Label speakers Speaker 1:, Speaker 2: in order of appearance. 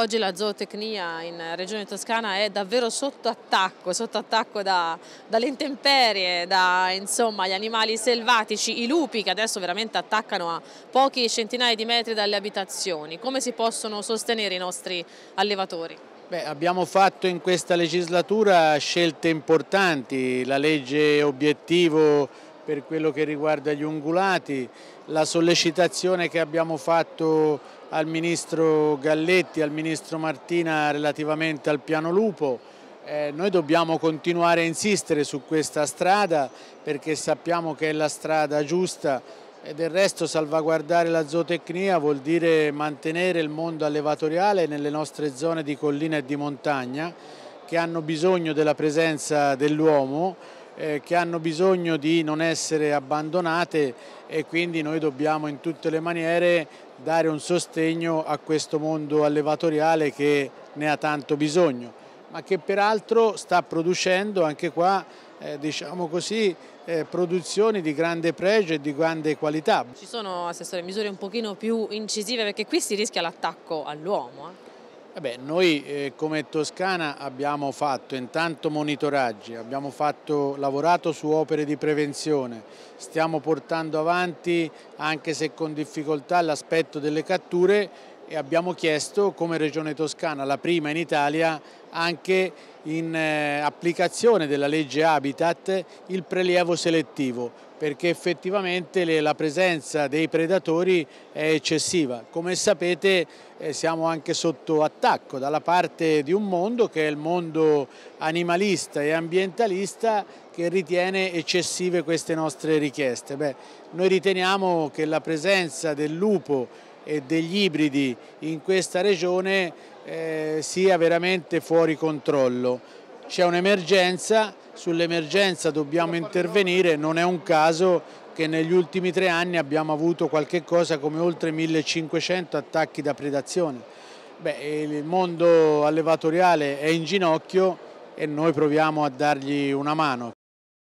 Speaker 1: Oggi la zootecnia in Regione Toscana è davvero sotto attacco, sotto attacco da, dalle intemperie, da insomma, gli animali selvatici, i lupi che adesso veramente attaccano a pochi centinaia di metri dalle abitazioni. Come si possono sostenere i nostri allevatori?
Speaker 2: Beh, abbiamo fatto in questa legislatura scelte importanti, la legge obiettivo per quello che riguarda gli ungulati, la sollecitazione che abbiamo fatto al Ministro Galletti, al Ministro Martina relativamente al piano lupo. Eh, noi dobbiamo continuare a insistere su questa strada perché sappiamo che è la strada giusta e del resto salvaguardare la zootecnia vuol dire mantenere il mondo allevatoriale nelle nostre zone di collina e di montagna che hanno bisogno della presenza dell'uomo eh, che hanno bisogno di non essere abbandonate e quindi noi dobbiamo in tutte le maniere dare un sostegno a questo mondo allevatoriale che ne ha tanto bisogno, ma che peraltro sta producendo anche qua eh, diciamo così, eh, produzioni di grande pregio e di grande qualità.
Speaker 1: Ci sono, Assessore, misure un pochino più incisive perché qui si rischia l'attacco all'uomo. Eh.
Speaker 2: Beh, noi eh, come Toscana abbiamo fatto intanto monitoraggi, abbiamo fatto, lavorato su opere di prevenzione, stiamo portando avanti anche se con difficoltà l'aspetto delle catture e abbiamo chiesto come Regione Toscana, la prima in Italia, anche in eh, applicazione della legge Habitat il prelievo selettivo perché effettivamente la presenza dei predatori è eccessiva. Come sapete eh, siamo anche sotto attacco dalla parte di un mondo che è il mondo animalista e ambientalista che ritiene eccessive queste nostre richieste. Beh, noi riteniamo che la presenza del lupo e degli ibridi in questa regione eh, sia veramente fuori controllo. C'è un'emergenza, sull'emergenza dobbiamo intervenire, non è un caso che negli ultimi tre anni abbiamo avuto qualche cosa come oltre 1500 attacchi da predazione. Beh, il mondo allevatoriale è in ginocchio e noi proviamo a dargli una mano.